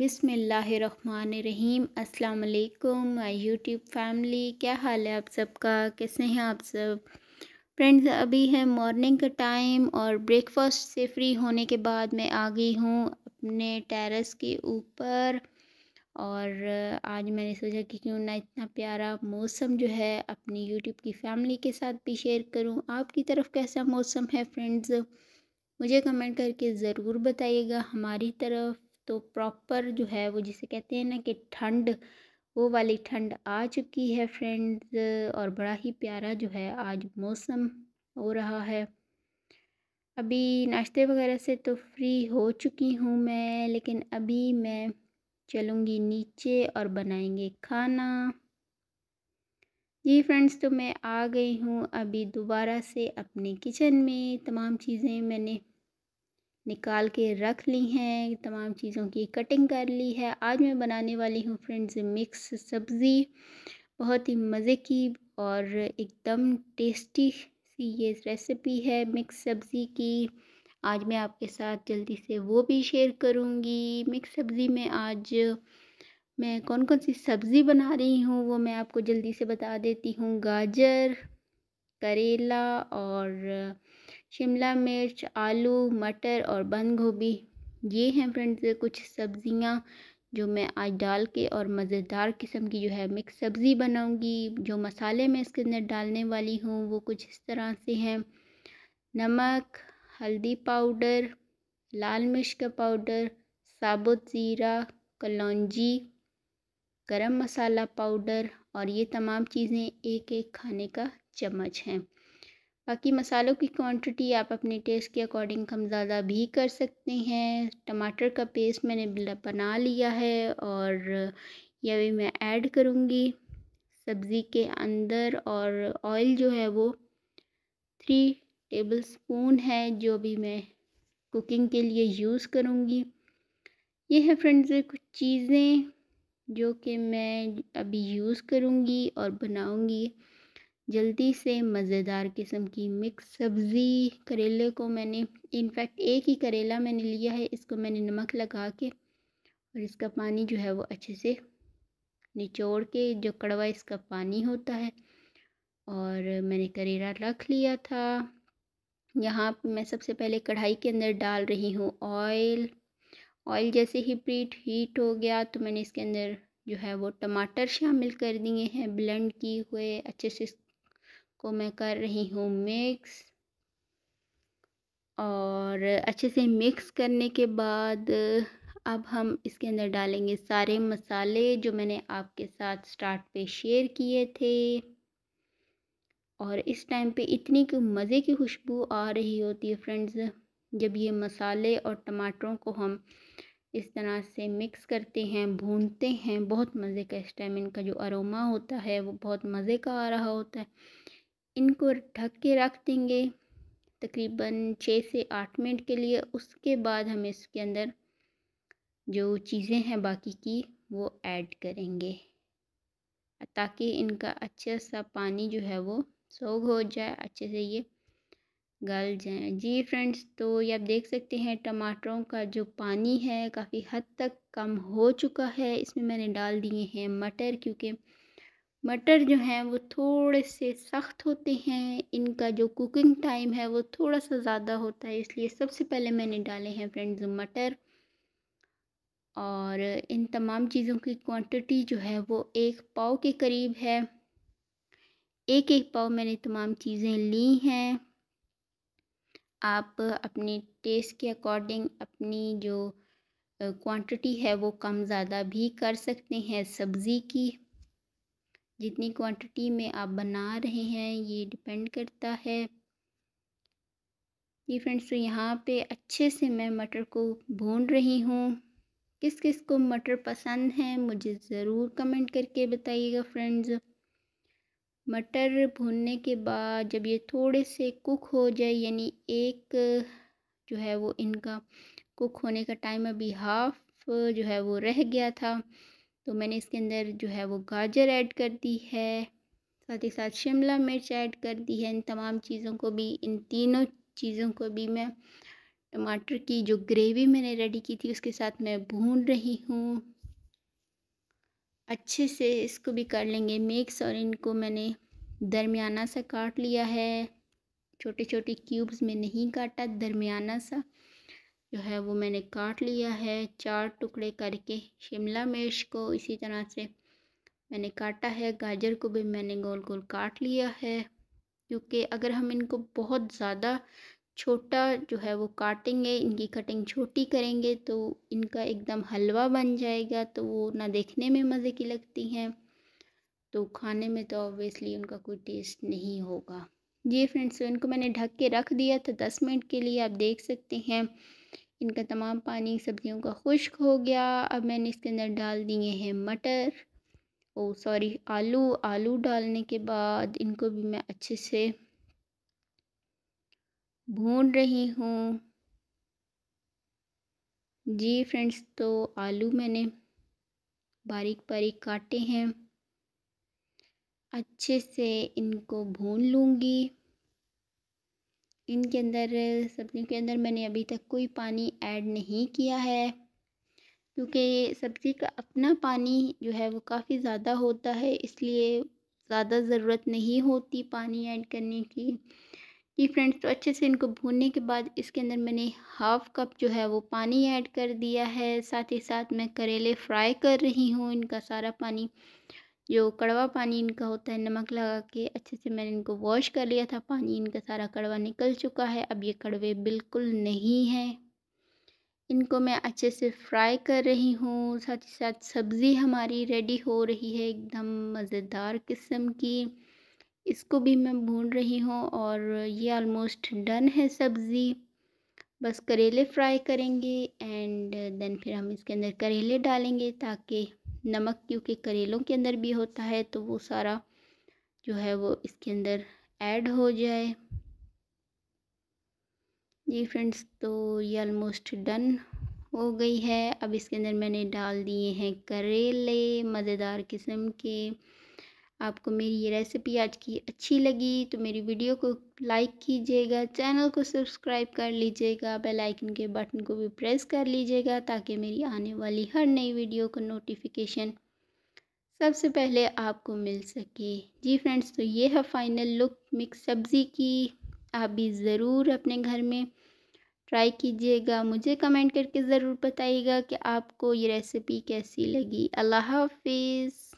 बिसमीम अल्लाम my YouTube family क्या हाल है आप सबका कैसे हैं आप सब फ्रेंड्स अभी है मॉर्निंग का टाइम और ब्रेकफास्ट से फ्री होने के बाद मैं आ गई हूँ अपने टेरेस के ऊपर और आज मैंने सोचा कि क्यों ना इतना प्यारा मौसम जो है अपनी यूट्यूब की फैमिली के साथ भी शेयर करूँ आपकी तरफ कैसा मौसम है फ्रेंड्स मुझे कमेंट करके ज़रूर बताइएगा हमारी तरफ तो प्रॉपर जो है वो जिसे कहते हैं ना कि ठंड वो वाली ठंड आ चुकी है फ्रेंड्स और बड़ा ही प्यारा जो है आज मौसम हो रहा है अभी नाश्ते वगैरह से तो फ्री हो चुकी हूँ मैं लेकिन अभी मैं चलूँगी नीचे और बनाएंगे खाना जी फ्रेंड्स तो मैं आ गई हूँ अभी दोबारा से अपने किचन में तमाम चीज़ें मैंने निकाल के रख ली हैं तमाम चीज़ों की कटिंग कर ली है आज मैं बनाने वाली हूँ फ्रेंड्स मिक्स सब्ज़ी बहुत ही मज़े की और एकदम टेस्टी सी ये रेसिपी है मिक्स सब्ज़ी की आज मैं आपके साथ जल्दी से वो भी शेयर करूँगी मिक्स सब्ज़ी में आज मैं कौन कौन सी सब्ज़ी बना रही हूँ वो मैं आपको जल्दी से बता देती हूँ गाजर करेला और शिमला मिर्च आलू मटर और बंद गोभी ये हैं फ्रेंड्स कुछ सब्ज़ियाँ जो मैं आज डाल के और मज़ेदार किस्म की जो है मिक्स सब्ज़ी बनाऊंगी जो मसाले मैं इसके अंदर डालने वाली हूँ वो कुछ इस तरह से हैं नमक हल्दी पाउडर लाल मिर्च का पाउडर साबुत ज़ीरा कलौजी गरम मसाला पाउडर और ये तमाम चीज़ें एक एक खाने का चम्मच हैं बाकी मसालों की क्वांटिटी आप अपने टेस्ट के अकॉर्डिंग कम ज़्यादा भी कर सकते हैं टमाटर का पेस्ट मैंने बना लिया है और यह भी मैं ऐड करूँगी सब्ज़ी के अंदर और ऑयल जो है वो थ्री टेबल स्पून है जो भी मैं कुकिंग के लिए यूज़ करूँगी ये है फ्रेंड्स कुछ चीज़ें जो कि मैं अभी यूज़ करूँगी और बनाऊँगी जल्दी से मज़ेदार किस्म की मिक्स सब्ज़ी करेले को मैंने इनफैक्ट एक ही करेला मैंने लिया है इसको मैंने नमक लगा के और इसका पानी जो है वो अच्छे से निचोड़ के जो कड़वा इसका पानी होता है और मैंने करेला रख लिया था यहाँ मैं सबसे पहले कढ़ाई के अंदर डाल रही हूँ ऑयल ऑयल जैसे ही प्रीट हीट हो गया तो मैंने इसके अंदर जो है वो टमाटर शामिल कर दिए हैं ब्लेंड किए हुए अच्छे से को मैं कर रही हूँ मिक्स और अच्छे से मिक्स करने के बाद अब हम इसके अंदर डालेंगे सारे मसाले जो मैंने आपके साथ स्टार्ट पे शेयर किए थे और इस टाइम पे इतनी मज़े की खुशबू आ रही होती है फ्रेंड्स जब ये मसाले और टमाटरों को हम इस तरह से मिक्स करते हैं भूनते हैं बहुत मज़े का इस टाइम इनका जो अरोमा होता है वो बहुत मज़े का आ रहा होता है इनको ढक के रख देंगे तकरीबन छः से आठ मिनट के लिए उसके बाद हम इसके अंदर जो चीज़ें हैं बाकी की वो ऐड करेंगे ताकि इनका अच्छा सा पानी जो है वो सोख हो जाए अच्छे से ये गल जाए जी फ्रेंड्स तो ये आप देख सकते हैं टमाटरों का जो पानी है काफ़ी हद तक कम हो चुका है इसमें मैंने डाल दिए हैं मटर क्योंकि मटर जो हैं वो थोड़े से सख्त होते हैं इनका जो कुकिंग टाइम है वो थोड़ा सा ज़्यादा होता है इसलिए सबसे पहले मैंने डाले हैं फ्रेंड्स मटर और इन तमाम चीज़ों की क्वांटिटी जो है वो एक पाव के करीब है एक एक पाव मैंने तमाम चीज़ें ली हैं आप अपने टेस्ट के अकॉर्डिंग अपनी जो क्वांटिटी है वो कम ज़्यादा भी कर सकते हैं सब्ज़ी की जितनी क्वांटिटी में आप बना रहे हैं ये डिपेंड करता है जी फ्रेंड्स तो यहाँ पे अच्छे से मैं मटर को भून रही हूँ किस किस को मटर पसंद है मुझे ज़रूर कमेंट करके बताइएगा फ्रेंड्स मटर भूनने के बाद जब ये थोड़े से कुक हो जाए यानी एक जो है वो इनका कुक होने का टाइम अभी हाफ़ जो है वो रह गया था तो मैंने इसके अंदर जो है वो गाजर ऐड कर दी है साथ ही साथ शिमला मिर्च ऐड कर दी है इन तमाम चीज़ों को भी इन तीनों चीज़ों को भी मैं टमाटर की जो ग्रेवी मैंने रेडी की थी उसके साथ मैं भून रही हूँ अच्छे से इसको भी कर लेंगे मिक्स और इनको मैंने दरमियाना सा काट लिया है छोटे छोटे क्यूब्स में नहीं काटा दरमियाना सा जो है वो मैंने काट लिया है चार टुकड़े करके शिमला मिर्च को इसी तरह से मैंने काटा है गाजर को भी मैंने गोल गोल काट लिया है क्योंकि अगर हम इनको बहुत ज़्यादा छोटा जो है वो काटेंगे इनकी कटिंग छोटी करेंगे तो इनका एकदम हलवा बन जाएगा तो वो ना देखने में मज़े की लगती हैं तो खाने में तो ऑब्वियसली उनका कोई टेस्ट नहीं होगा जी फ्रेंड्स तो इनको मैंने ढक के रख दिया था दस मिनट के लिए आप देख सकते हैं इनका तमाम पानी सब्जियों का खुश्क हो गया अब मैंने इसके अंदर डाल दिए हैं मटर ओ सॉरी आलू आलू डालने के बाद इनको भी मैं अच्छे से भून रही हूँ जी फ्रेंड्स तो आलू मैंने बारीक बारीक काटे हैं अच्छे से इनको भून लूँगी इनके अंदर सब्जियों के अंदर मैंने अभी तक कोई पानी ऐड नहीं किया है क्योंकि सब्ज़ी का अपना पानी जो है वो काफ़ी ज़्यादा होता है इसलिए ज़्यादा ज़रूरत नहीं होती पानी ऐड करने की जी फ्रेंड्स तो अच्छे से इनको भूनने के बाद इसके अंदर मैंने हाफ़ कप जो है वो पानी ऐड कर दिया है साथ ही साथ मैं करेले फ्राई कर रही हूँ इनका सारा पानी जो कड़वा पानी इनका होता है नमक लगा के अच्छे से मैंने इनको वॉश कर लिया था पानी इनका सारा कड़वा निकल चुका है अब ये कड़वे बिल्कुल नहीं हैं इनको मैं अच्छे से फ्राई कर रही हूँ साथ ही साथ सब्ज़ी हमारी रेडी हो रही है एकदम मज़ेदार किस्म की इसको भी मैं भून रही हूँ और ये ऑलमोस्ट डन है सब्ज़ी बस करेले फ्राई करेंगे एंड देन फिर हम इसके अंदर करेले डालेंगे ताकि नमक क्योंकि करेलों के अंदर भी होता है तो वो सारा जो है वो इसके अंदर ऐड हो जाए जी फ्रेंड्स तो ये ऑलमोस्ट डन हो गई है अब इसके अंदर मैंने डाल दिए हैं करेले मज़ेदार किस्म के आपको मेरी ये रेसिपी आज की अच्छी लगी तो मेरी वीडियो को लाइक कीजिएगा चैनल को सब्सक्राइब कर लीजिएगा बेल आइकन के बटन को भी प्रेस कर लीजिएगा ताकि मेरी आने वाली हर नई वीडियो का नोटिफिकेशन सबसे पहले आपको मिल सके जी फ्रेंड्स तो ये है फाइनल लुक मिक्स सब्ज़ी की आप भी ज़रूर अपने घर में ट्राई कीजिएगा मुझे कमेंट करके ज़रूर बताइएगा कि आपको ये रेसिपी कैसी लगी अल्लाह हाफिज़